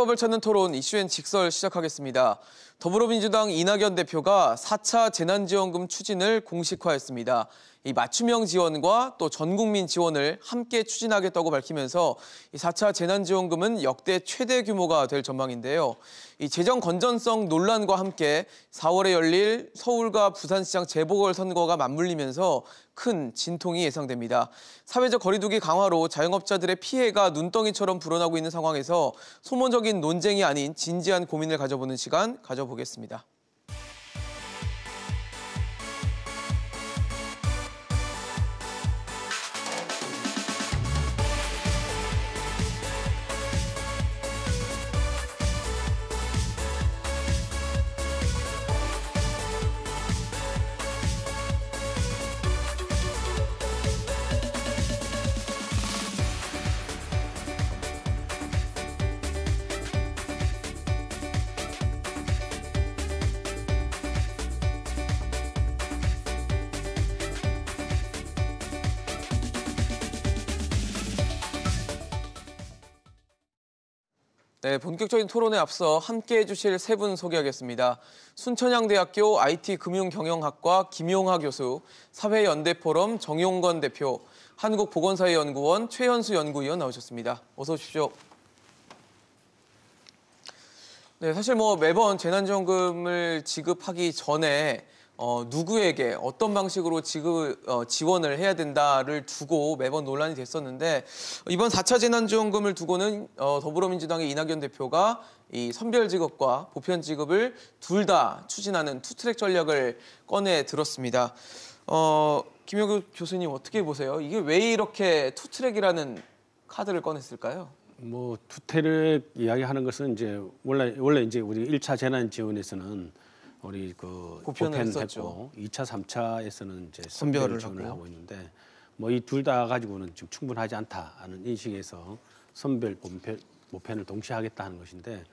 해법을 찾는 토론 이슈엔 직설 시작하겠습니다. 더불어민주당 이낙연 대표가 4차 재난지원금 추진을 공식화했습니다. 이 맞춤형 지원과 또 전국민 지원을 함께 추진하겠다고 밝히면서 이 4차 재난지원금은 역대 최대 규모가 될 전망인데요. 이 재정 건전성 논란과 함께 4월에 열릴 서울과 부산시장 재보궐선거가 맞물리면서 큰 진통이 예상됩니다. 사회적 거리두기 강화로 자영업자들의 피해가 눈덩이처럼 불어나고 있는 상황에서 소모적인 논쟁이 아닌 진지한 고민을 가져보는 시간 가져보겠습니다. 네, 본격적인 토론에 앞서 함께해 주실 세 분 소개하겠습니다. 순천향대학교 IT금융경영학과 김용하 교수, 사회연대포럼 정용건 대표, 한국보건사회연구원 최현수 연구위원 나오셨습니다. 어서 오십시오. 네, 사실 뭐 매번 재난지원금을 지급하기 전에 어, 누구에게 어떤 방식으로 지급 어, 지원을 해야 된다를 두고 매번 논란이 됐었는데 이번 4차 재난지원금을 두고는 어, 더불어민주당의 이낙연 대표가 이 선별 직업과 보편 직업을 둘 다 추진하는 투트랙 전략을 꺼내 들었습니다. 어, 김영규 교수님 어떻게 보세요? 이게 왜 이렇게 투트랙이라는 카드를 꺼냈을까요? 뭐 투트랙 이야기하는 것은 이제 원래 원래 이제 우리 1차 재난 지원에서는 우리 그 보편을 했고 2차, 3차에서는 이제 선별을 지원을 하고 있는데 뭐 이 둘 다 가지고는 지금 충분하지 않다는 인식에서 선별 보편, 보편을 동시에 하겠다는 것인데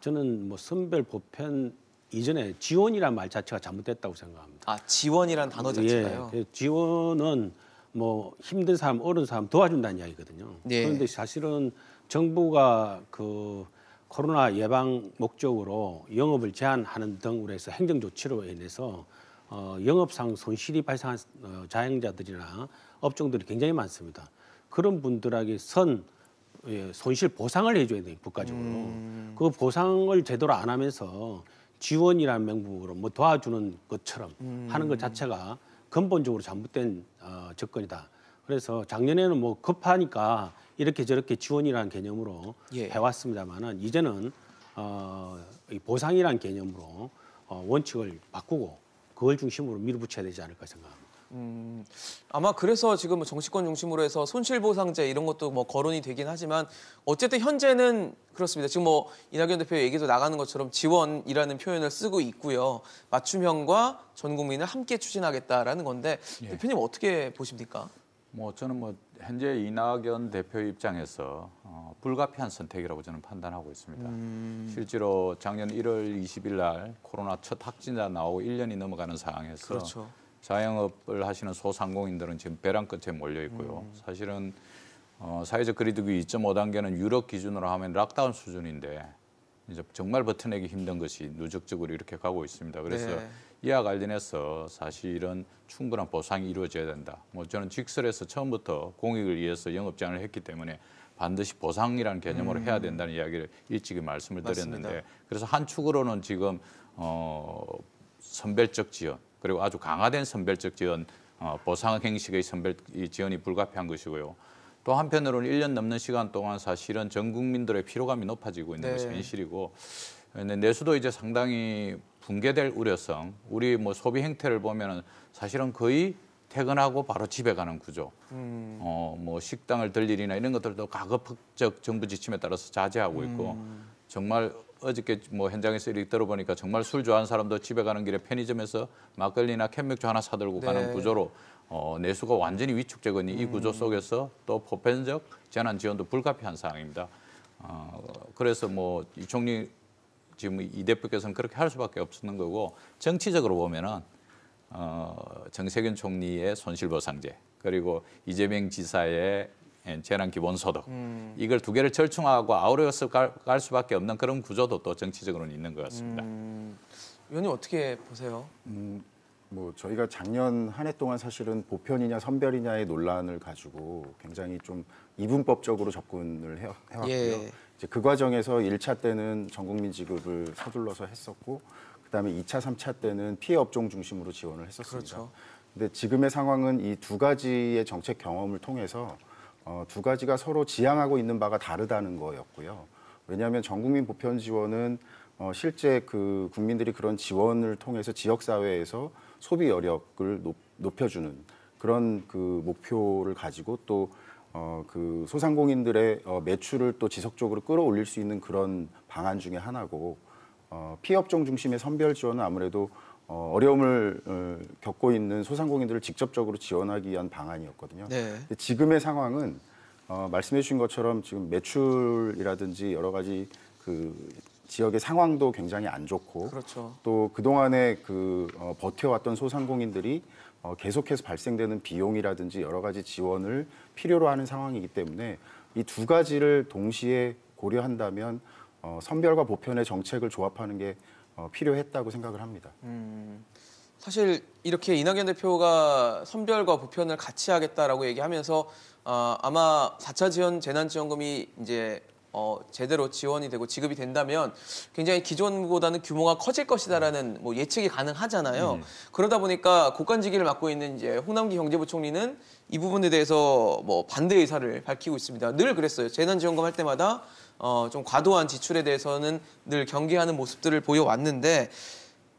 저는 뭐 선별 보편 이전에 지원이란 말 자체가 잘못됐다고 생각합니다. 아 지원이란 단어 예, 자체가요? 예, 지원은 뭐 힘든 사람, 어려 사람 도와준다는 이야기거든요. 네. 그런데 사실은 정부가 그 코로나 예방 목적으로 영업을 제한하는 등으로 해서 행정 조치로 인해서 어, 영업상 손실이 발생한 어, 자영자들이나 업종들이 굉장히 많습니다. 그런 분들에게 선 예, 손실 보상을 해줘야 돼요 국가적으로. 음. 그 보상을 제대로 안 하면서 지원이라는 명목으로뭐 도와주는 것처럼 음. 하는 것 음. 자체가 근본적으로 잘못된 어, 접근이다. 그래서 작년에는 뭐 급하니까 이렇게 저렇게 지원이라는 개념으로 예. 해왔습니다만은 이제는 어, 이 보상이라는 개념으로 어, 원칙을 바꾸고 그걸 중심으로 밀어붙여야 되지 않을까 생각합니다. 음, 아마 그래서 지금 뭐 정치권 중심으로 해서 손실보상제 이런 것도 뭐 거론이 되긴 하지만 어쨌든 현재는 그렇습니다. 지금 뭐 이낙연 대표 얘기도 나가는 것처럼 지원이라는 표현을 쓰고 있고요. 맞춤형과 전 국민을 함께 추진하겠다라는 건데 예. 대표님 어떻게 보십니까? 뭐 저는 뭐 현재 이낙연 대표 입장에서 어, 불가피한 선택이라고 저는 판단하고 있습니다. 음. 실제로 작년 1월 20일 날 코로나 첫 확진자 나오고 1년이 넘어가는 상황에서 그렇죠. 자영업을 하시는 소상공인들은 지금 벼란 끝에 몰려 있고요. 음. 사실은 어, 사회적 거리두기 2.5단계는 유럽 기준으로 하면 락다운 수준인데 이제 정말 버텨내기 힘든 것이 누적적으로 이렇게 가고 있습니다. 그래서 네. 이와 관련해서 사실은 충분한 보상이 이루어져야 된다. 뭐 저는 직설에서 처음부터 공익을 위해서 영업 제한을 했기 때문에 반드시 보상이라는 개념으로 음. 해야 된다는 이야기를 일찍이 말씀을 맞습니다. 드렸는데 그래서 한 축으로는 지금 어 선별적 지원 그리고 아주 강화된 선별적 지원 어, 보상 행식의 선별 지원이 불가피한 것이고요. 또 한편으로는 1년 넘는 시간 동안 사실은 전 국민들의 피로감이 높아지고 있는 네. 것이 현실이고 내수도 이제 상당히 붕괴될 우려성, 우리 뭐 소비 행태를 보면은 사실은 거의 퇴근하고 바로 집에 가는 구조. 음. 어, 뭐 식당을 들 일이나 이런 것들도 가급적 정부 지침에 따라서 자제하고 있고 음. 정말 어저께 뭐 현장에서 일이 들어보니까 정말 술 좋아하는 사람도 집에 가는 길에 편의점에서 막걸리나 캔맥주 하나 사들고 네. 가는 구조로 어, 내수가 완전히 위축되거니 음. 이 구조 속에서 또 보편적 재난 지원도 불가피한 상황입니다. 어, 그래서 뭐 이 총리 지금 이 대표께서는 그렇게 할 수밖에 없는 었 거고 정치적으로 보면은 어, 정세균 총리의 손실보상제 그리고 이재명 지사의 예, 재난 기본소득 음. 이걸 두 개를 절충하고 아우러서 갈, 갈, 수밖에 없는 그런 구조도 또 정치적으로는 있는 것 같습니다. 음. 의원님 어떻게 보세요? 음, 뭐 저희가 작년 한 해 동안 사실은 보편이냐 선별이냐의 논란을 가지고 굉장히 좀 이분법적으로 접근을 해, 해왔고요. 예. 이제 그 과정에서 1차 때는 전국민 지급을 서둘러서 했었고 그다음에 2차, 3차 때는 피해 업종 중심으로 지원을 했었습니다. 그렇 근데 지금의 상황은 이 두 가지의 정책 경험을 통해서 어, 두 가지가 서로 지향하고 있는 바가 다르다는 거였고요. 왜냐하면 전국민 보편 지원은 어, 실제 그 국민들이 그런 지원을 통해서 지역 사회에서 소비 여력을 높, 높여주는 그런 그 목표를 가지고 또 어, 그 소상공인들의 어, 매출을 또 지속적으로 끌어올릴 수 있는 그런 방안 중의 하나고 어, 피업종 중심의 선별 지원은 아무래도 어, 어려움을 어, 겪고 있는 소상공인들을 직접적으로 지원하기 위한 방안이었거든요. 네. 지금의 상황은 어, 말씀해 주신 것처럼 지금 매출이라든지 여러 가지 그 지역의 상황도 굉장히 안 좋고 그렇죠. 또 그동안에 그 어, 버텨왔던 소상공인들이 어, 계속해서 발생되는 비용이라든지 여러 가지 지원을 필요로 하는 상황이기 때문에 이 두 가지를 동시에 고려한다면 어, 선별과 보편의 정책을 조합하는 게 어, 필요했다고 생각을 합니다. 음, 사실 이렇게 이낙연 대표가 선별과 보편을 같이 하겠다라고 얘기하면서 어, 아마 4차 지원 재난지원금이 이제 어, 제대로 지원이 되고 지급이 된다면 굉장히 기존보다는 규모가 커질 것이다라는 뭐 예측이 가능하잖아요. 음. 그러다 보니까 고간지기를 맡고 있는 이제 홍남기 경제부총리는 이 부분에 대해서 뭐 반대 의사를 밝히고 있습니다. 늘 그랬어요. 재난지원금 할 때마다 어, 좀 과도한 지출에 대해서는 늘 경계하는 모습들을 보여왔는데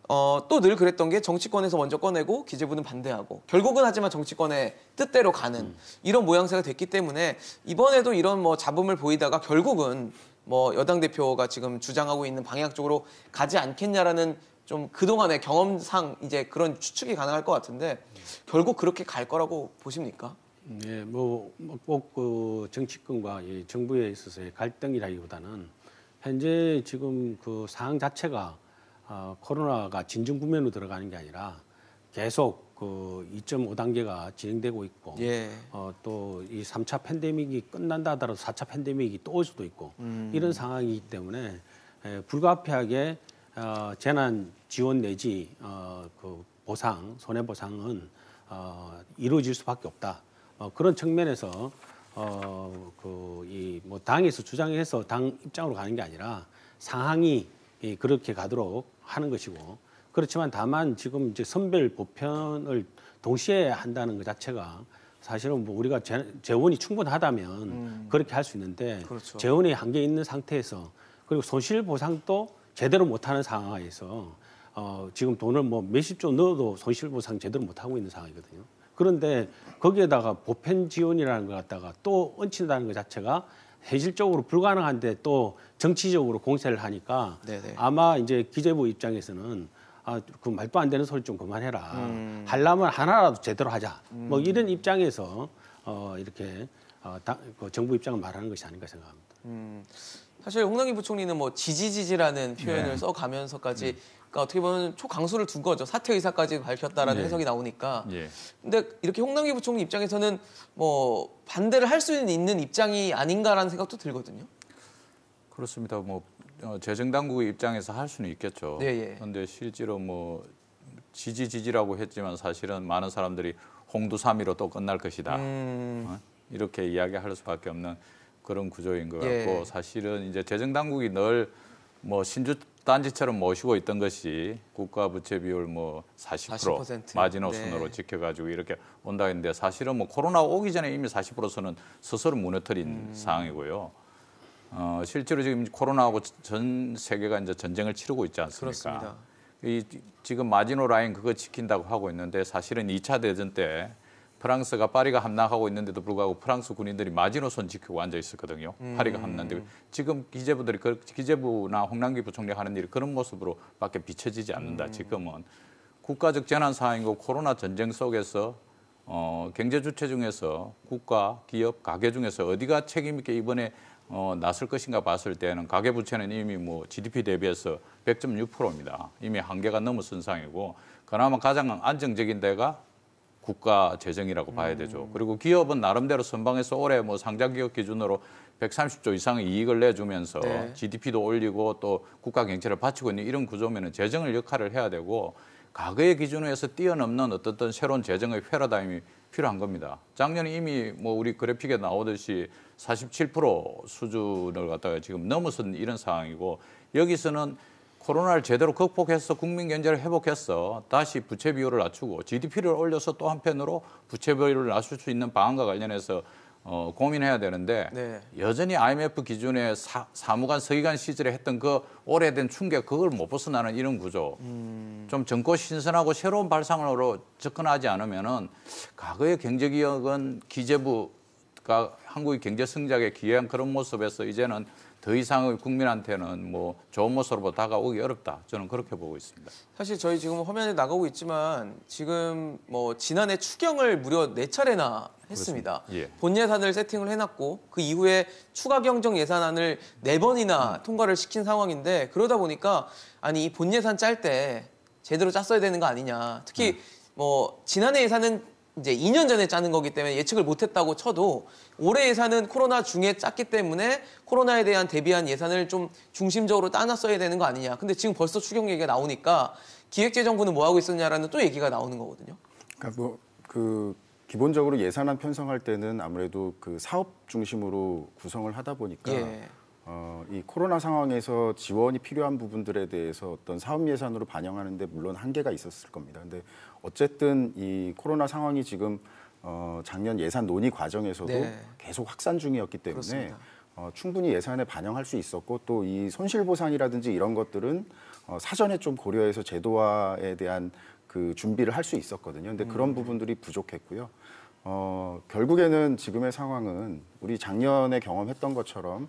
어, 또 늘 그랬던 게 정치권에서 먼저 꺼내고 기재부는 반대하고 결국은 하지만 정치권의 뜻대로 가는 음. 이런 모양새가 됐기 때문에 이번에도 이런 뭐 잡음을 보이다가 결국은 뭐 여당 대표가 지금 주장하고 있는 방향 쪽으로 가지 않겠냐라는 좀 그동안의 경험상 이제 그런 추측이 가능할 것 같은데 결국 그렇게 갈 거라고 보십니까? 네, 예, 뭐꼭 뭐 그 정치권과 정부에 있어서의 갈등이라기보다는 현재 지금 그 상황 자체가 어, 코로나가 진정 국면으로 들어가는 게 아니라 계속 그 2.5단계가 진행되고 있고 예. 어, 또 이 3차 팬데믹이 끝난다 하더라도 4차 팬데믹이 또 올 수도 있고 음. 이런 상황이기 때문에 에, 예, 불가피하게 어, 재난 지원 내지 어, 그 보상 손해 보상은 어, 이루어질 수밖에 없다 어, 그런 측면에서 어, 그 이 뭐 당에서 주장해서 당 입장으로 가는 게 아니라 상황이 이 그렇게 가도록 하는 것이고 그렇지만 다만 지금 이제 선별 보편을 동시에 한다는 것 자체가 사실은 뭐 우리가 재, 원이 충분하다면 음. 그렇게 할 수 있는데 그렇죠. 재원이 한계 있는 상태에서 그리고 손실 보상도 제대로 못하는 상황에서 어, 지금 돈을 뭐 몇십 조 넣어도 손실 보상 제대로 못하고 있는 상황이거든요. 그런데 거기에다가 보편 지원이라는 걸 갖다가 또 얹힌다는 것 자체가 현실적으로 불가능한데 또 정치적으로 공세를 하니까 네네. 네. 아마 이제 기재부 입장에서는 아, 그 말도 안 되는 소리 좀 그만해라. 음. 하려면 하나라도 제대로 하자. 뭐 음. 뭐 이런 입장에서 어, 이렇게 어, 다, 그 정부 입장을 말하는 것이 아닌가 생각합니다. 음. 사실 홍남기 부총리는 뭐 지지지지라는 표현을 네. 써가면서까지 네. 그러니까 어떻게 보면 초강수를 둔 거죠. 사퇴 의사까지 밝혔다라는 예. 해석이 나오니까. 예. 근데 이렇게 홍남기 부총리 입장에서는 뭐 반대를 할 수 있는 입장이 아닌가라는 생각도 들거든요. 그렇습니다. 뭐 어, 재정 당국의 입장에서 할 수는 있겠죠. 예, 예. 그런데 실제로 뭐 지지 지지라고 했지만 사실은 많은 사람들이 홍두삼이로 또 끝날 것이다. 음... 어? 이렇게 이야기할 수밖에 없는 그런 구조인 것 예. 같고 사실은 이제 재정 당국이 늘 뭐 신주 딴지처럼 모시고 있던 것이 국가 부채 비율 뭐 40%, 40%. 마지노선으로 네. 지켜가지고 이렇게 온다 했는데 사실은 뭐 코로나 오기 전에 이미 40%선은 스스로 무너뜨린 음. 상황이고요. 어, 실제로 지금 코로나하고 전 세계가 이제 전쟁을 치르고 있지 않습니까? 그렇습니다. 이 지금 마지노 라인 그거 지킨다고 하고 있는데 사실은 2차 대전 때 프랑스가 파리가 함락하고 있는데도 불구하고 프랑스 군인들이 마지노선 지키고 앉아 있었거든요. 음. 파리가 함락되데 지금 기재부들이 그, 기재부나 홍남기 부총리 하는 일이 그런 모습으로밖에 비춰지지 않는다. 음. 지금은 국가적 재난 사항이고 코로나 전쟁 속에서 어, 경제 주체 중에서 국가, 기업, 가계 중에서 어디가 책임 있게 이번에 어, 나설 것인가 봤을 때는 가계 부채는 이미 뭐 GDP 대비해서 100.6%입니다. 이미 한계가 넘어선 상이고 그나마 가장 안정적인 데가 국가 재정이라고 봐야 되죠. 음. 그리고 기업은 나름대로 선방해서 올해 뭐 상장 기업 기준으로 130조 이상의 이익을 내주면서 네. GDP도 올리고 또 국가 경제를 바치고 있는 이런 구조면은 재정을 역할을 해야 되고 과거의 기준에서 뛰어넘는 어떤 새로운 재정의 패러다임이 필요한 겁니다. 작년에 이미 뭐 우리 그래픽에 나오듯이 47% 수준을 갖다가 지금 넘어선 이런 상황이고 여기서는 코로나를 제대로 극복해서 국민 경제를 회복했어 다시 부채 비율을 낮추고 GDP를 올려서 또 한편으로 부채 비율을 낮출 수 있는 방안과 관련해서 어, 고민해야 되는데 네. 여전히 IMF 기준의 사, 무관 서기관 시절에 했던 그 오래된 충격 그걸 못 벗어나는 이런 구조 음... 좀 정권 신선하고 새로운 발상으로 접근하지 않으면은 과거의 경제기억은 기재부가 한국의 경제 성장에 기여한 그런 모습에서 이제는 더 이상의 국민한테는 뭐 좋은 모습으로 다가오기 어렵다. 저는 그렇게 보고 있습니다. 사실 저희 지금 화면에 나가고 있지만 지금 뭐 지난해 추경을 무려 네 차례나 했습니다. 예. 본 예산을 세팅을 해놨고 그 이후에 추가 경정 예산안을 네 번이나 음. 통과를 시킨 상황인데 그러다 보니까 아니 이본 예산 짤 때 제대로 짰어야 되는 거 아니냐. 특히 음. 뭐 지난해 예산은 이제 2년 전에 짜는 거기 때문에 예측을 못했다고 쳐도 올해 예산은 코로나 중에 짰기 때문에 코로나에 대한 대비한 예산을 좀 중심적으로 따놨어야 되는 거 아니냐. 근데 지금 벌써 추경 얘기가 나오니까 기획재정부는 뭐 하고 있었냐라는 또 얘기가 나오는 거거든요. 그러니까 뭐 그 기본적으로 예산안 편성할 때는 아무래도 그 사업 중심으로 구성을 하다 보니까 예. 어, 이 코로나 상황에서 지원이 필요한 부분들에 대해서 어떤 사업 예산으로 반영하는데 물론 한계가 있었을 겁니다. 근데 어쨌든 이 코로나 상황이 지금 어, 작년 예산 논의 과정에서도 네. 계속 확산 중이었기 때문에 그렇습니다. 어, 충분히 예산에 반영할 수 있었고 또 이 손실 보상이라든지 이런 것들은 어, 사전에 좀 고려해서 제도화에 대한 그 준비를 할 수 있었거든요. 근데 그런 음. 부분들이 부족했고요. 어, 결국에는 지금의 상황은 우리 작년에 경험했던 것처럼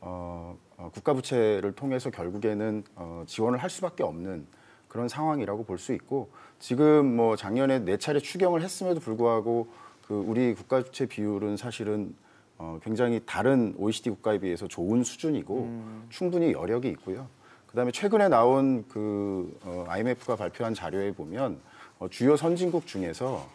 어, 어 국가 부채를 통해서 결국에는 어, 지원을 할 수밖에 없는 그런 상황이라고 볼 수 있고 지금 뭐 작년에 네 차례 추경을 했음에도 불구하고 그 우리 국가 주체 비율은 사실은 어 굉장히 다른 OECD 국가에 비해서 좋은 수준이고 음. 충분히 여력이 있고요. 그다음에 최근에 나온 그 어, IMF가 발표한 자료에 보면 어, 주요 선진국 중에서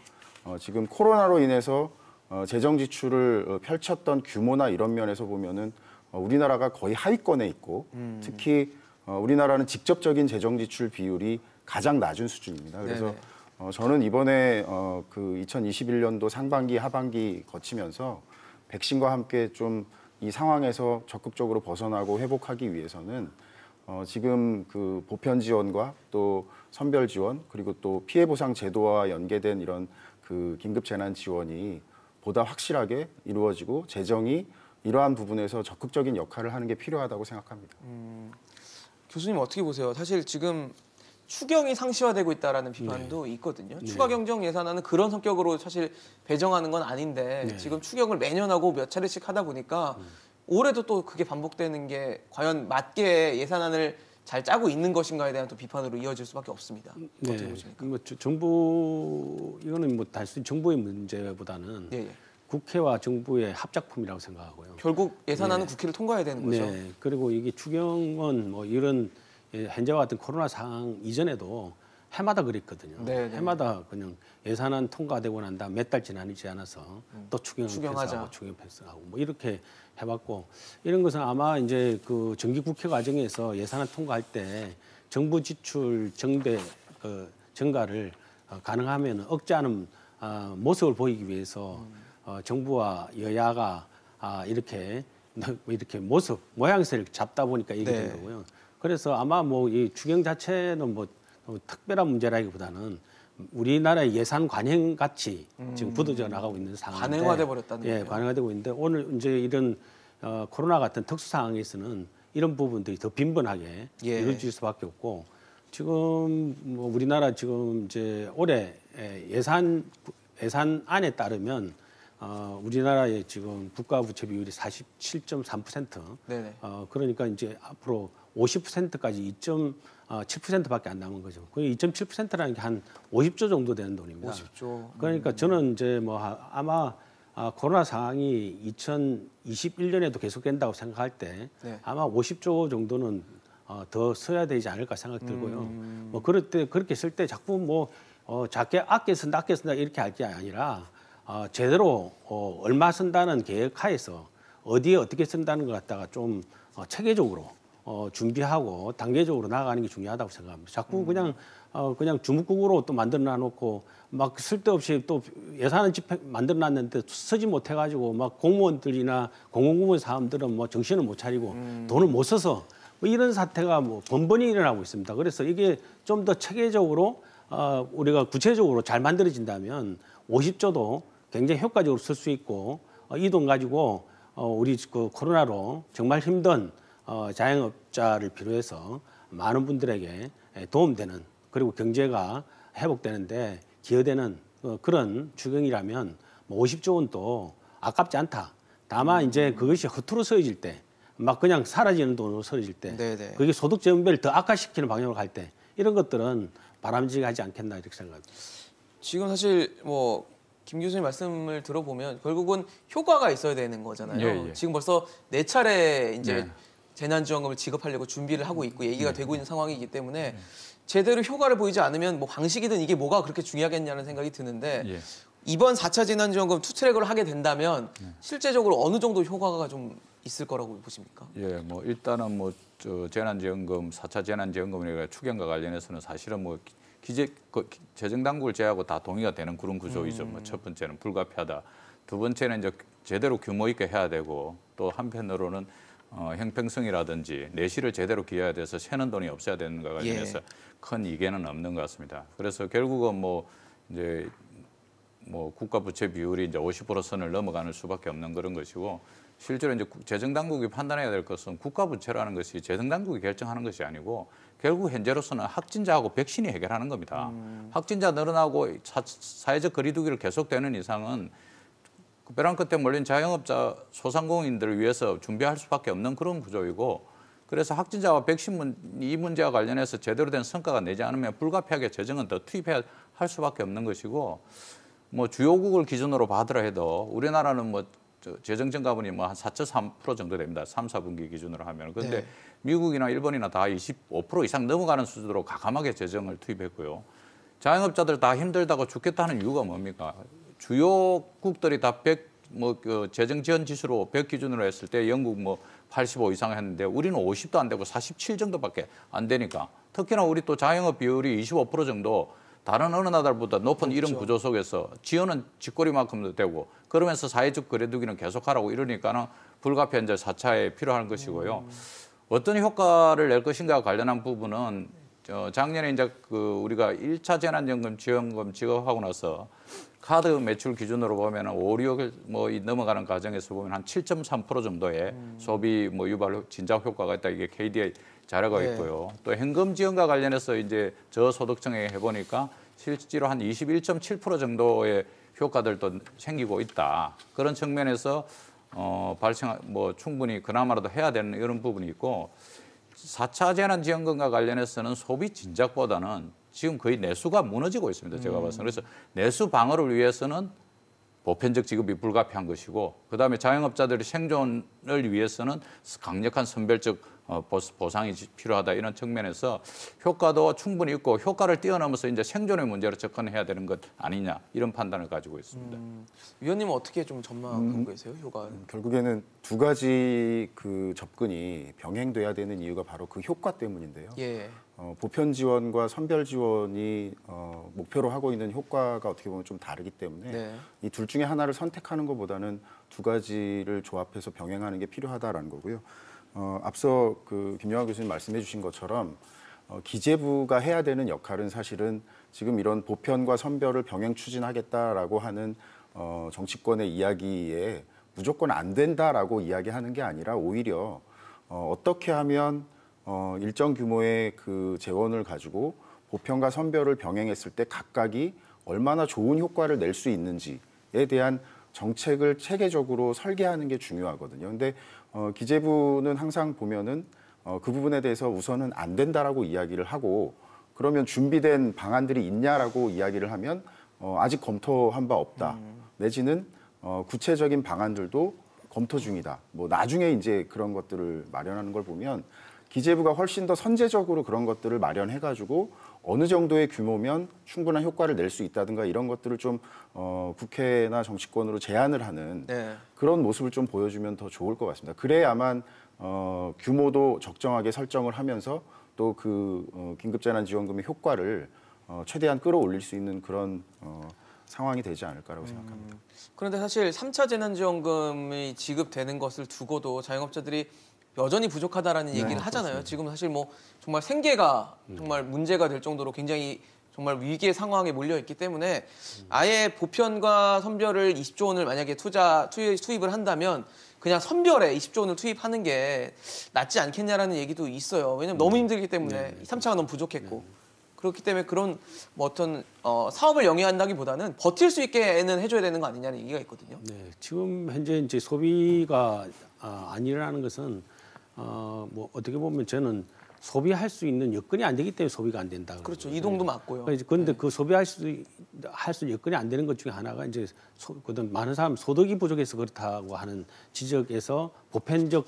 어, 지금 코로나로 인해서 어, 재정 지출을 어, 펼쳤던 규모나 이런 면에서 보면은 어, 우리나라가 거의 하위권에 있고 음. 특히 어, 우리나라는 직접적인 재정 지출 비율이 가장 낮은 수준입니다. 그래서 어, 저는 이번에 어, 그 2021년도 상반기, 하반기 거치면서 백신과 함께 좀 이 상황에서 적극적으로 벗어나고 회복하기 위해서는 어, 지금 그 보편 지원과 또 선별 지원 그리고 또 피해 보상 제도와 연계된 이런 그 긴급 재난 지원이 보다 확실하게 이루어지고 재정이 이러한 부분에서 적극적인 역할을 하는 게 필요하다고 생각합니다. 음. 교수님 어떻게 보세요? 사실 지금 추경이 상시화되고 있다라는 비판도 네. 있거든요. 네. 추가 경정 예산안은 그런 성격으로 사실 배정하는 건 아닌데 네. 지금 추경을 매년 하고 몇 차례씩 하다 보니까 음. 올해도 또 그게 반복되는 게 과연 맞게 예산안을 잘 짜고 있는 것인가에 대한 또 비판으로 이어질 수밖에 없습니다. 음, 네. 어떻게 보십니까? 뭐 정부 이거는 뭐 단순히 정부의 문제보다는 예, 예. 국회와 정부의 합작품이라고 생각하고요. 결국 예산안은 네. 국회를 통과해야 되는 거죠. 네. 그리고 이게 추경은 뭐 이런 예, 현재와 같은 코로나 상황 이전에도 해마다 그랬거든요. 네네. 네. 해마다 그냥 예산안 통과되고 난 다음 몇 달 지나지 않아서 음. 또 추경 추경하고 추경 편성하고 뭐 이렇게 해봤고 이런 것은 아마 이제 그 정기국회 과정에서 예산안 통과할 때 정부 지출 정대 그 증가를 어, 가능하면 억제하는 아, 모습을 보이기 위해서 음. 어, 정부와 여야가 아, 이렇게 이렇게 모습 모양새를 잡다 보니까 이게 네. 된 거고요. 그래서 아마 뭐이 추경 자체는 뭐, 뭐 특별한 문제라기보다는 우리나라의 예산 관행 같이 지금 음. 부도져 나가고 있는 상황. 관행화돼 버렸다는 예, 관행화되고 있는데 오늘 이제 이런 어, 코로나 같은 특수 상황에서는 이런 부분들이 더 빈번하게 예. 이루어질 수밖에 없고 지금 뭐 우리나라 지금 이제 올해 예, 예산 예산 안에 따르면 어, 우리나라의 지금 국가 부채 비율이 47.3% 네네. 어, 그러니까 이제 앞으로 50%까지 2.7%밖에 어, 안 남은 거죠. 그 2.7%라는 게 한 50조 정도 되는 돈입니다. 50조. 그러니까 음. 저는 이제 뭐 아마 아, 코로나 상황이 2021년에도 계속된다고 생각할 때 네. 아마 50조 정도는 어, 더 써야 되지 않을까 생각 들고요. 음. 뭐 그럴 때 그렇게 쓸 때 자꾸 뭐 어, 작게 아껴 쓴다 아껴 쓴다 이렇게 할 게 아니라 어, 제대로 어, 얼마 쓴다는 계획 하에서 어디에 어떻게 쓴다는 것 갖다가 좀 어, 체계적으로 어, 준비하고 단계적으로 나가는 게 중요하다고 생각합니다. 자꾸 음. 그냥 어, 그냥 주묵국으로 또 만들어 놔 놓고 막 쓸데없이 또 예산은 집행 만들어 놨는데 쓰지 못해 가지고 막 공무원들이나 공공부문 사람들은 뭐 정신을 못 차리고 음. 돈을 못 써서 뭐 이런 사태가 뭐 번번이 일어나고 있습니다. 그래서 이게 좀 더 체계적으로 어, 우리가 구체적으로 잘 만들어진다면 50조도 굉장히 효과적으로 쓸 수 있고 어, 이돈 가지고 어, 우리 그 코로나로 정말 힘든 어, 자영업자를 비롯해서 많은 분들에게 도움되는 그리고 경제가 회복되는데 기여되는 어, 그런 추경이라면 뭐 50조 원도 아깝지 않다. 다만 음. 이제 그것이 허투루 쓰여질 때, 막 그냥 사라지는 돈으로 쓰여질 때, 네네. 그게 소득 재분배를 더 악화시키는 방향으로 갈 때 이런 것들은 바람직하지 않겠나 이렇게 생각합니다. 지금 사실 뭐김 교수님 말씀을 들어보면 결국은 효과가 있어야 되는 거잖아요. 예, 예. 지금 벌써 네 차례 이제 네. 재난지원금을 지급하려고 준비를 하고 있고 얘기가 네. 되고 있는 상황이기 때문에 네. 제대로 효과를 보이지 않으면 뭐 방식이든 이게 뭐가 그렇게 중요하겠냐는 생각이 드는데 예. 이번 4차 재난지원금 투트랙을 하게 된다면 실제적으로 어느 정도 효과가 좀 있을 거라고 보십니까? 예, 뭐 일단은 뭐 저 재난지원금 4차 재난지원금이나 추경과 관련해서는 사실은 뭐 기재 그 재정당국을 제하고 외다 동의가 되는 그런 구조이죠. 뭐 음. 뭐첫 번째는 불가피하다. 두 번째는 이제 제대로 규모 있게 해야 되고 또 한편으로는 어, 형평성이라든지 내실을 제대로 기여해야 돼서 새는 돈이 없어야 되는 것과 관련해서 예. 큰 이견은 없는 것 같습니다. 그래서 결국은 뭐 이제 뭐 국가 부채 비율이 이제 50% 선을 넘어가는 수밖에 없는 그런 것이고 실제로 이제 재정당국이 판단해야 될 것은 국가부채라는 것이 재정당국이 결정하는 것이 아니고 결국 현재로서는 확진자하고 백신이 해결하는 겁니다. 음. 확진자 늘어나고 사회적 거리두기를 계속되는 이상은 그 벼랑 끝에 몰린 자영업자 소상공인들을 위해서 준비할 수밖에 없는 그런 구조이고 그래서 확진자와 백신 문, 이 문제와 관련해서 제대로 된 성과가 내지 않으면 불가피하게 재정은 더 투입해야 할 수밖에 없는 것이고 뭐 주요국을 기준으로 봐으라 해도 우리나라는 뭐저 재정증가분이 뭐 한 4.3% 정도 됩니다. 3, 4분기 기준으로 하면. 그런데 네. 미국이나 일본이나 다 25% 이상 넘어가는 수준으로 과감하게 재정을 투입했고요. 자영업자들 다 힘들다고 죽겠다는 이유가 뭡니까? 주요국들이 다 100, 뭐, 그 재정 지원 지수로 100 기준으로 했을 때 영국 뭐 85 이상 했는데 우리는 50도 안 되고 47 정도밖에 안 되니까 특히나 우리 또 자영업 비율이 25% 정도 다른 어느 나라보다 높은 그렇죠. 이런 구조 속에서 지원은 쥐꼬리만큼도 되고 그러면서 사회적 거래두기는 계속하라고 이러니까는 불가피한 이제 4차에 필요한 것이고요. 음. 어떤 효과를 낼 것인가 관련한 부분은 저 작년에 이제 그 우리가 1차 재난연금 지원금 지급하고 나서 카드 매출 기준으로 보면 은 5, 6이뭐 넘어가는 과정에서 보면 한 7.3% 정도의 음. 소비 뭐 유발 진작 효과가 있다. 이게 KDI 자료가 네. 있고요. 또 현금 지원과 관련해서 이제 저소득층에 해보니까 실제로 한 21.7% 정도의 효과들도 생기고 있다. 그런 측면에서 어, 발생, 뭐 충분히 그나마라도 해야 되는 이런 부분이 있고 사 차 재난지원금과 관련해서는 소비 진작보다는 지금 거의 내수가 무너지고 있습니다. 제가 음. 봐서. 는 그래서 내수 방어를 위해서는 보편적 지급이 불가피한 것이고 그다음에 자영업자들의 생존을 위해서는 강력한 선별적 어, 보상이 필요하다 이런 측면에서 효과도 충분히 있고 효과를 뛰어넘어서 이제 생존의 문제로 접근해야 되는 것 아니냐 이런 판단을 가지고 있습니다. 음, 위원님은 어떻게 좀 전망하고 음, 계세요? 효과 음, 결국에는 두 가지 그 접근이 병행돼야 되는 이유가 바로 그 효과 때문인데요. 예. 어, 보편 지원과 선별 지원이 어, 목표로 하고 있는 효과가 어떻게 보면 좀 다르기 때문에 네. 이둘 중에 하나를 선택하는 것보다는 두 가지를 조합해서 병행하는 게 필요하다라는 거고요. 어, 앞서 그김영하 교수님 말씀해 주신 것처럼 어, 기재부가 해야 되는 역할은 사실은 지금 이런 보편과 선별을 병행 추진하겠다라고 하는 어, 정치권의 이야기에 무조건 안 된다라고 이야기하는 게 아니라 오히려 어, 어떻게 하면 어, 일정 규모의 그 재원을 가지고 보편과 선별을 병행했을 때 각각이 얼마나 좋은 효과를 낼 수 있는지에 대한 정책을 체계적으로 설계하는 게 중요하거든요. 근데 어, 기재부는 항상 보면은 어, 그 부분에 대해서 우선은 안 된다라고 이야기를 하고 그러면 준비된 방안들이 있냐라고 이야기를 하면 어, 아직 검토한 바 없다. 음. 내지는 어, 구체적인 방안들도 검토 중이다. 뭐 나중에 이제 그런 것들을 마련하는 걸 보면 기재부가 훨씬 더 선제적으로 그런 것들을 마련해 가지고 어느 정도의 규모면 충분한 효과를 낼 수 있다든가 이런 것들을 좀 어, 국회나 정치권으로 제안을 하는 네. 그런 모습을 좀 보여주면 더 좋을 것 같습니다. 그래야만 어, 규모도 적정하게 설정을 하면서 또그 어, 긴급재난지원금의 효과를 어, 최대한 끌어올릴 수 있는 그런 어, 상황이 되지 않을까라고 음. 생각합니다. 그런데 사실 3차 재난지원금이 지급되는 것을 두고도 자영업자들이 여전히 부족하다라는 네, 얘기를 네, 하잖아요. 그렇습니다. 지금 사실 뭐 정말 생계가 음. 정말 문제가 될 정도로 굉장히 정말 위기의 상황에 몰려 있기 때문에 음. 아예 보편과 선별을 20조 원을 만약에 투자 투입, 을 한다면 그냥 선별에 20조 원을 투입하는 게 낫지 않겠냐라는 얘기도 있어요. 왜냐면 너무 음. 힘들기 때문에 네. 3차가 너무 부족했고 네. 그렇기 때문에 그런 뭐 어떤 어, 사업을 영위한다기보다는 버틸 수 있게는 해줘야 되는 거 아니냐는 얘기가 있거든요. 네, 지금 현재 이제 소비가 아, 아니라는 것은 어, 뭐 어떻게 보면 저는 소비할 수 있는 여건이 안 되기 때문에 소비가 안 된다. 그렇죠. 거예요. 이동도 예. 맞고요. 그러니까 그런데 네. 그 소비할 수, 할 수 여건이 안 되는 것 중에 하나가 이제 소, 그든 많은 사람 소득이 부족해서 그렇다고 하는 지적에서 보편적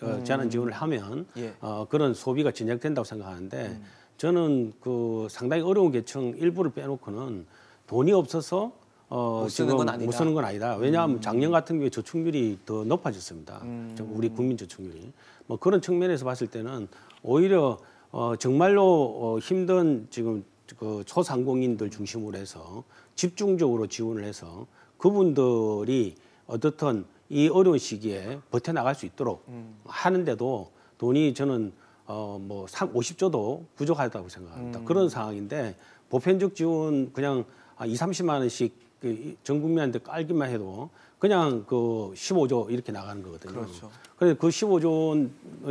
어, 재난 음. 지원을 하면 예. 어, 그런 소비가 진작된다고 생각하는데 음. 저는 그 상당히 어려운 계층 일부를 빼놓고는 돈이 없어서 어, 못 쓰는 건 아니다. 못 쓰는 건 아니다. 왜냐하면 음. 작년 같은 경우에 저축률이 더 높아졌습니다. 음. 우리 국민 저축률이. 뭐 그런 측면에서 봤을 때는 오히려 어, 정말로 어, 힘든 지금 그 소상공인들 중심으로 해서 집중적으로 지원을 해서 그분들이 어떻든 이 어려운 시기에 버텨나갈 수 있도록 음. 하는데도 돈이 저는 어뭐 50조도 부족하다고 생각합니다. 음. 그런 상황인데 보편적 지원 그냥 2, 30만 원씩 그전 국민한테 깔기만 해도 그냥 그 15조 이렇게 나가는 거거든요. 그렇죠. 그래서 그 15조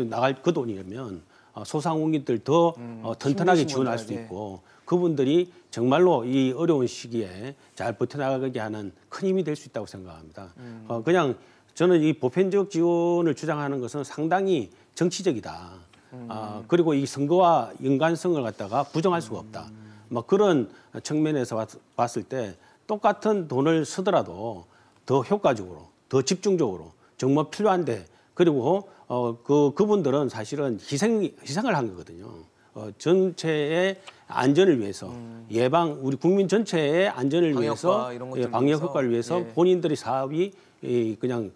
나갈 그 돈이라면 어, 소상공인들 더 음, 어, 튼튼하게 지원할 수 있고 그분들이 정말로 이 어려운 시기에 잘 버텨나가게 하는 큰 힘이 될 수 있다고 생각합니다. 음. 어, 그냥 저는 이 보편적 지원을 주장하는 것은 상당히 정치적이다. 아, 음. 아, 그리고 이 선거와 연관성을 갖다가 부정할 수가 음. 없다. 막 뭐 그런 측면에서 봤을 때 똑같은 돈을 쓰더라도 더 효과적으로, 더 집중적으로 정말 필요한데 그리고 어, 그 그분들은 사실은 희생 희생을 한 거거든요. 어, 전체의 안전을 위해서 음. 예방 우리 국민 전체의 안전을 위해서 예, 방역 효과를 위해서 예. 본인들의 사업이 이, 그냥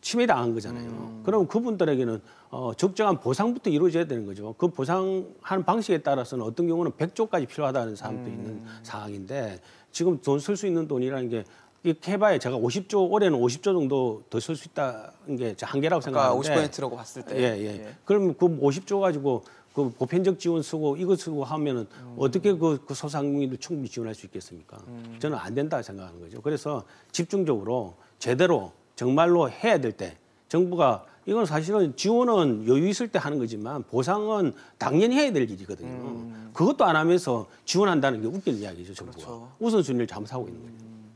침해당한 거잖아요. 음. 그럼 그분들에게는 어, 적정한 보상부터 이루어져야 되는 거죠. 그 보상하는 방식에 따라서는 어떤 경우는 백조까지 필요하다는 사람도 음. 있는 상황인데 지금 돈 쓸 수 있는 돈이라는 게 이렇게 해봐야 제가 50조 올해는 50조 정도 더 쓸 수 있다는 게 한계라고 생각하는데 50%라고 봤을 때 예, 예. 예. 그럼 그 50조 가지고 그 보편적 지원 쓰고 이것 쓰고 하면은 음. 어떻게 그, 그 소상공인들 충분히 지원할 수 있겠습니까? 음. 저는 안 된다 생각하는 거죠. 그래서 집중적으로 제대로 정말로 해야 될 때 정부가 이건 사실은 지원은 여유 있을 때 하는 거지만 보상은 당연히 해야 될 일이거든요. 음. 그것도 안 하면서 지원한다는 게웃기 이야기죠, 정부가. 그렇죠. 우선순위를 잘못하고 있는 거예요. 음.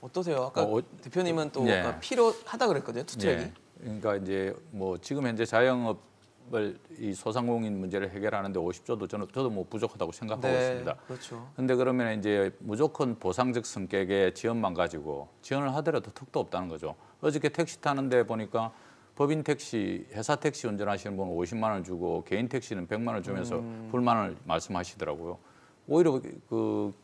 어떠세요? 아까 어, 어 대표님은 또 예. 아까 필요하다 그랬거든요, 투트랙이. 예. 그러니까 이제 뭐 지금 현재 자영업을 이 소상공인 문제를 해결하는데 50조도 저는 저도 뭐 부족하다고 생각하고 네. 있습니다. 그렇죠. 근데 그러면 이제 무조건 보상적 성격의 지원만 가지고 지원을 하더라도 턱도 없다는 거죠. 어저께 택시 타는데 보니까 법인 택시, 회사 택시 운전하시는 분은 50만 원을 주고 개인 택시는 100만 원 주면서 음. 불만을 말씀하시더라고요. 오히려 그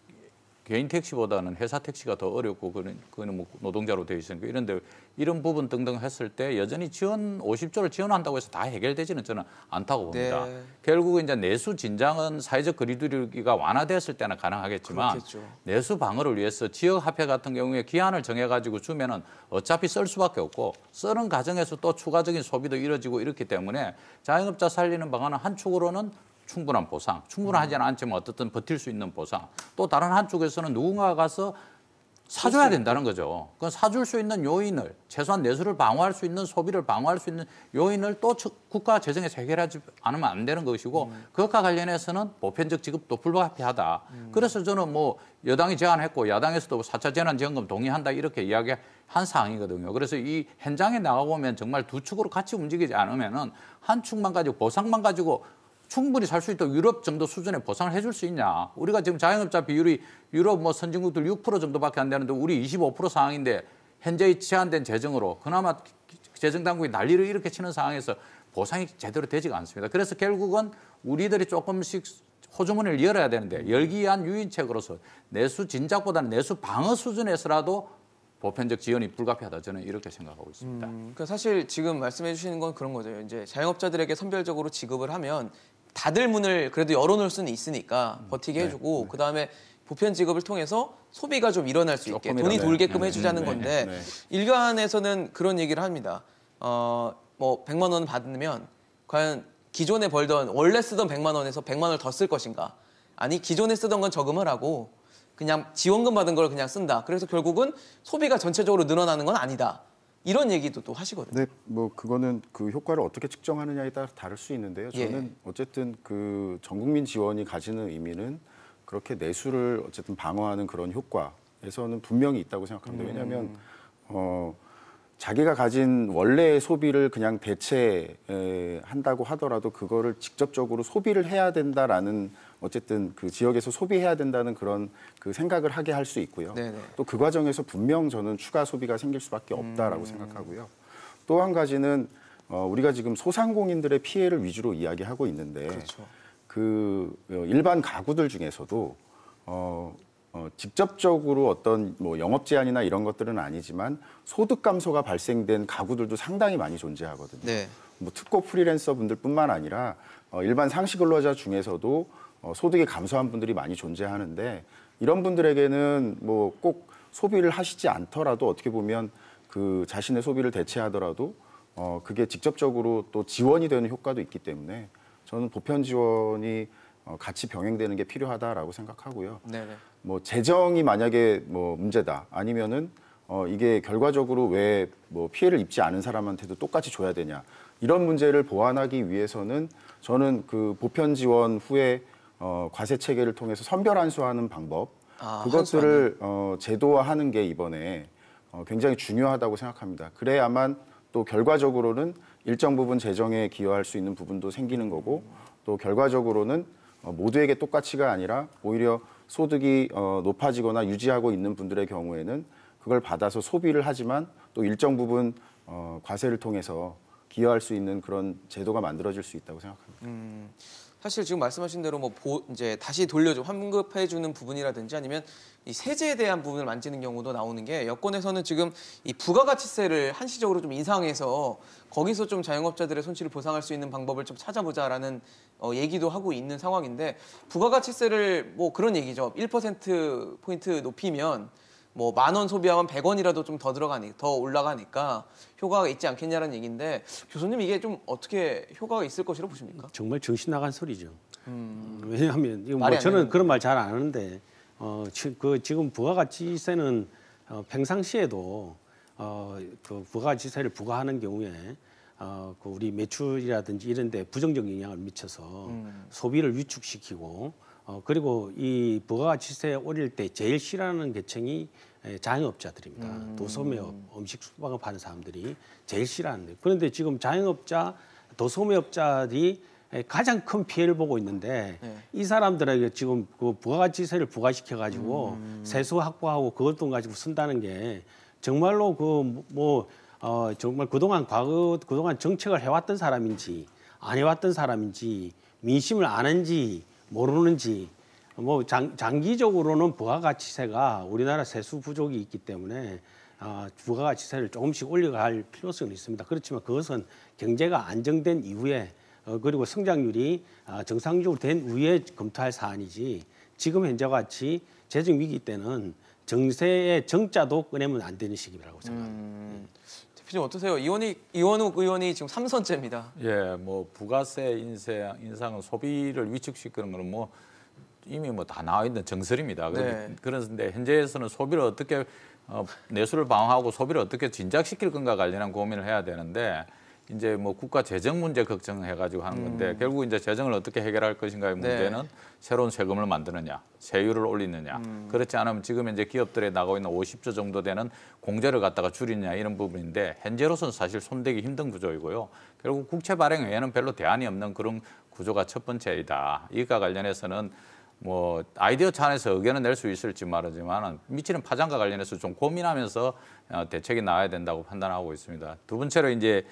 개인 택시보다는 회사 택시가 더 어렵고 그는 그는 뭐 노동자로 되어 있으니까 이런데 이런 부분 등등 했을 때 여전히 지원 50조를 지원한다고 해서 다 해결되지는 저는 않다고 봅니다. 네. 결국은 이제 내수 진장은 사회적 거리두기가 완화됐을 때는 가능하겠지만 그렇겠죠. 내수 방어를 위해서 지역 화폐 같은 경우에 기한을 정해 가지고 주면은 어차피 쓸 수밖에 없고 쓰는 과정에서 또 추가적인 소비도 이루어지고 이렇기 때문에 자영업자 살리는 방안은 한 축으로는 충분한 보상, 충분하지는 음. 않지만 어떻든 버틸 수 있는 보상. 또 다른 한쪽에서는 누군가 가서 사줘야 된다는 거죠. 그건 사줄 수 있는 요인을 최소한 내수를 방어할 수 있는 소비를 방어할 수 있는 요인을 또 국가 재정에서 해결하지 않으면 안 되는 것이고 음. 그것과 관련해서는 보편적 지급도 불가피하다. 음. 그래서 저는 뭐 여당이 제안했고 야당에서도 사차 재난지원금 동의한다 이렇게 이야기한 사항이거든요. 그래서 이 현장에 나가보면 정말 두 축으로 같이 움직이지 않으면 은한 축만 가지고 보상만 가지고 충분히 살 수 있도록 유럽 정도 수준의 보상을 해줄 수 있냐. 우리가 지금 자영업자 비율이 유럽 뭐 선진국들 6% 정도밖에 안 되는데 우리 25% 상황인데 현재의 제한된 재정으로 그나마 재정당국이 난리를 이렇게 치는 상황에서 보상이 제대로 되지가 않습니다. 그래서 결국은 우리들이 조금씩 호주문을 열어야 되는데 열기 위한 유인책으로서 내수 진작보다는 내수 방어 수준에서라도 보편적 지원이 불가피하다 저는 이렇게 생각하고 있습니다. 음, 그러니까 사실 지금 말씀해 주시는 건 그런 거죠. 이제 자영업자들에게 선별적으로 지급을 하면 다들 문을 그래도 열어놓을 수는 있으니까 음. 버티게 네, 해주고 네. 그다음에 보편 지급을 통해서 소비가 좀 일어날 수 있게 돈이 돌게끔 네, 해주자는 네. 건데 네. 일간에서는 그런 얘기를 합니다. 어, 뭐백만원 받으면 과연 기존에 벌던 원래 쓰던 백만 원에서 백만 원을 더 쓸 것인가? 아니 기존에 쓰던 건 저금을 하고 그냥 지원금 받은 걸 그냥 쓴다. 그래서 결국은 소비가 전체적으로 늘어나는 건 아니다. 이런 얘기도 또 하시거든요. 네, 뭐 그거는 그 효과를 어떻게 측정하느냐에 따라 다를 수 있는데요. 예. 저는 예. 어쨌든 그 전국민 지원이 가지는 의미는 그렇게 내수를 어쨌든 방어하는 그런 효과에서는 분명히 있다고 생각합니다. 음. 왜냐하면 어. 자기가 가진 원래의 소비를 그냥 대체한다고 하더라도 그거를 직접적으로 소비를 해야 된다라는 어쨌든 그 지역에서 소비해야 된다는 그런 그 생각을 하게 할 수 있고요. 네, 네. 또그 과정에서 분명 저는 추가 소비가 생길 수밖에 없다라고 음. 생각하고요. 또 한 가지는 어, 우리가 지금 소상공인들의 피해를 위주로 이야기하고 있는데 그렇죠. 그 어, 일반 가구들 중에서도 어, 어, 직접적으로 어떤 뭐 영업 제한이나 이런 것들은 아니지만 소득 감소가 발생된 가구들도 상당히 많이 존재하거든요. 네. 뭐 특고 프리랜서 분들뿐만 아니라 어, 일반 상시 근로자 중에서도 어, 소득이 감소한 분들이 많이 존재하는데 이런 분들에게는 뭐 꼭 소비를 하시지 않더라도 어떻게 보면 그 자신의 소비를 대체하더라도 어, 그게 직접적으로 또 지원이 되는 효과도 있기 때문에 저는 보편 지원이 어, 같이 병행되는 게 필요하다라고 생각하고요. 네네. 뭐 재정이 만약에 뭐 문제다 아니면은 어, 이게 결과적으로 왜 뭐 피해를 입지 않은 사람한테도 똑같이 줘야 되냐 이런 문제를 보완하기 위해서는 저는 그 보편 지원 후에 어, 과세 체계를 통해서 선별 한수하는 방법 아, 그것들을 어, 제도화하는 게 이번에 어, 굉장히 중요하다고 생각합니다. 그래야만 또 결과적으로는 일정 부분 재정에 기여할 수 있는 부분도 생기는 거고 또 결과적으로는 어, 모두에게 똑같이가 아니라 오히려 소득이 어, 높아지거나 유지하고 있는 분들의 경우에는 그걸 받아서 소비를 하지만 또 일정 부분 어, 과세를 통해서 기여할 수 있는 그런 제도가 만들어질 수 있다고 생각합니다. 음, 사실 지금 말씀하신 대로 뭐 보, 이제 다시 돌려줘 환급해 주는 부분이라든지 아니면 이 세제에 대한 부분을 만지는 경우도 나오는 게 여권에서는 지금 이 부가가치세를 한시적으로 좀 인상해서 거기서 좀 자영업자들의 손실을 보상할 수 있는 방법을 좀 찾아보자라는 어, 얘기도 하고 있는 상황인데 부가가치세를 뭐 그런 얘기죠. 1% 포인트 높이면 뭐만원 소비하면 100원이라도 좀 더 들어가니 더 올라가니까 효과가 있지 않겠냐라는 얘기인데 교수님 이게 좀 어떻게 효과가 있을 것이라고 보십니까? 정말 정신 나간 소리죠. 음... 왜냐하면 이거 뭐 저는 그런 말 잘 안 하는데 어, 지, 그 지금 부가가치세는 어, 평상시에도 어, 그 부가가치세를 부과하는 경우에 어, 그 우리 매출이라든지 이런 데 부정적 영향을 미쳐서 음. 소비를 위축시키고 어, 그리고 이 부가가치세 올릴 때 제일 싫어하는 계층이 자영업자들입니다. 음. 도소매업, 음식 수박업 하는 사람들이 제일 싫어하는데 그런데 지금 자영업자, 도소매업자들이 가장 큰 피해를 보고 있는데 네. 이 사람들에게 지금 그 부가가치세를 부과시켜 가지고 음. 세수 확보하고 그것돈 가지고 쓴다는 게 정말로 그뭐 뭐, 어, 정말 그동안 과거 그동안 정책을 해왔던 사람인지 안 해왔던 사람인지 민심을 아는지 모르는지 뭐 장, 장기적으로는 부가가치세가 우리나라 세수 부족이 있기 때문에 아, 부가가치세를 조금씩 올려갈 필요성은 있습니다. 그렇지만 그것은 경제가 안정된 이후에 어, 그리고 성장률이 아, 정상적으로 된 후에 검토할 사안이지 지금 현재 와 같이 재정 위기 때는 정세의 정자도 꺼내면 안 되는 시기라고 생각합니다. 음, 교수님 어떠세요? 이원희, 이원욱 의원이 지금 3선째입니다. 예, 뭐 부가세 인세 인상은 소비를 위축시키는 거는 뭐 이미 뭐 다 나와 있는 정설입니다. 네. 그런데 현재에서는 소비를 어떻게 어, 내수를 방어하고 소비를 어떻게 진작시킬 건가 관련한 고민을 해야 되는데 이제 뭐 국가 재정 문제 걱정해가지고 하는 건데 음. 결국 이제 재정을 어떻게 해결할 것인가의 네. 문제는 네. 새로운 세금을 만드느냐, 세율을 올리느냐. 음. 그렇지 않으면 지금 이제 기업들에 나가고 있는 50조 정도 되는 공제를 갖다가 줄이냐 느 이런 부분인데 현재로서는 사실 손대기 힘든 구조이고요. 결국 국채 발행 외에는 별로 대안이 없는 그런 구조가 첫 번째이다. 이과 관련해서는 뭐 아이디어 차원에서 의견을 낼 수 있을지 말하지만 미치는 파장과 관련해서 좀 고민하면서 어, 대책이 나와야 된다고 판단하고 있습니다. 두 번째로 이제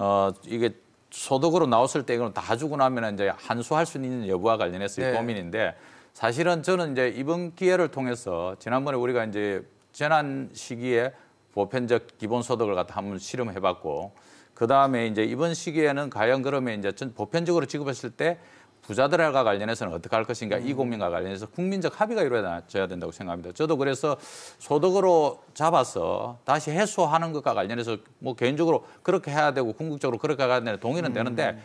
어, 이게 소득으로 나왔을 때 이걸 다 주고 나면 이제 한수할 수 있는 여부와 관련해서 네. 고민인데 사실은 저는 이제 이번 기회를 통해서 지난번에 우리가 이제 재난 시기에 보편적 기본소득을 갖다 한번 실험해봤고 그 다음에 이제 이번 시기에는 과연 그러면 이제 전 보편적으로 지급했을 때 부자들과 관련해서는 어떻게 할 것인가 이 고민과 음. 관련해서 국민적 합의가 이루어져야 된다고 생각합니다. 저도 그래서 소득으로 잡아서 다시 해소하는 것과 관련해서 뭐 개인적으로 그렇게 해야 되고 궁극적으로 그렇게 해야 되는 동의는 음, 되는데 네.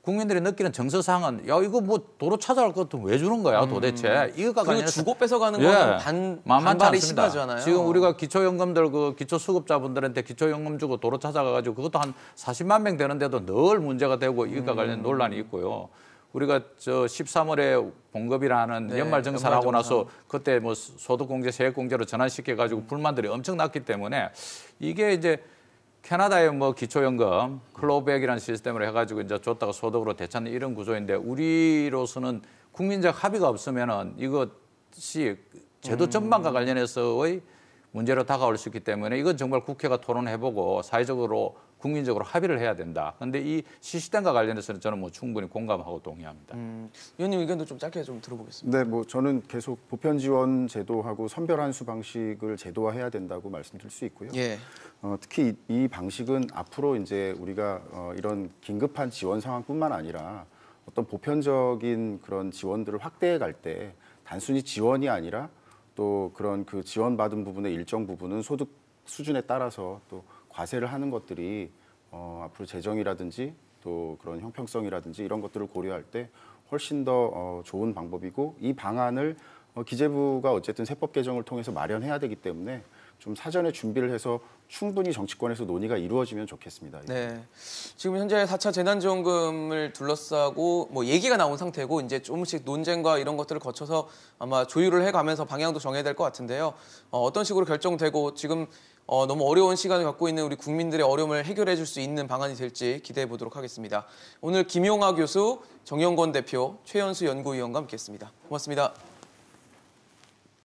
국민들이 느끼는 정서상은 야 이거 뭐 도로 찾아갈 것도 왜 주는 거야 음. 도대체 이거가 그냥 주고 뺏어가는 거는 예, 반 반발이 심하잖아요. 지금 우리가 기초연금들 그 기초수급자분들한테 기초연금 주고 도로 찾아가가지고 그것도 한 40만 명 되는데도 늘 문제가 되고 이거가 관련 논란이 있고요. 우리가 저 13월에 봉급이라는 네, 연말정산하고 연말정산. 나서 그때 뭐 소득공제, 세액공제로 전환시켜 가지고 불만들이 엄청 났기 때문에 이게 이제 캐나다의 뭐 기초연금, 클로백이라는 시스템으로 해가지고 이제 줬다가 소득으로 대찾는 이런 구조인데 우리로서는 국민적 합의가 없으면은 이것이 제도 전반과 음. 관련해서의 문제로 다가올 수 있기 때문에 이건 정말 국회가 토론해보고 사회적으로 국민적으로 합의를 해야 된다. 그런데 이 시시당과 관련해서는 저는 뭐 충분히 공감하고 동의합니다. 음, 위원님 의견도 좀 짧게 좀 들어보겠습니다. 네, 뭐 저는 계속 보편 지원 제도하고 선별 한수 방식을 제도화해야 된다고 말씀드릴 수 있고요. 예. 어, 특히 이, 이, 방식은 앞으로 이제 우리가 어, 이런 긴급한 지원 상황뿐만 아니라 어떤 보편적인 그런 지원들을 확대해 갈 때 단순히 지원이 아니라 또 그런 그 지원받은 부분의 일정 부분은 소득 수준에 따라서 또 과세를 하는 것들이 어, 앞으로 재정이라든지 또 그런 형평성이라든지 이런 것들을 고려할 때 훨씬 더 어, 좋은 방법이고 이 방안을 어, 기재부가 어쨌든 세법 개정을 통해서 마련해야 되기 때문에 좀 사전에 준비를 해서 충분히 정치권에서 논의가 이루어지면 좋겠습니다. 네. 지금 현재 4차 재난지원금을 둘러싸고 뭐 얘기가 나온 상태고 이제 조금씩 논쟁과 이런 것들을 거쳐서 아마 조율을 해가면서 방향도 정해야 될 것 같은데요. 어, 떤 식으로 결정되고 지금 어, 너무 어려운 시간을 갖고 있는 우리 국민들의 어려움을 해결해 줄 수 있는 방안이 될지 기대해 보도록 하겠습니다. 오늘 김용하 교수, 정영권 대표, 최연수 연구위원과 함께했습니다. 고맙습니다.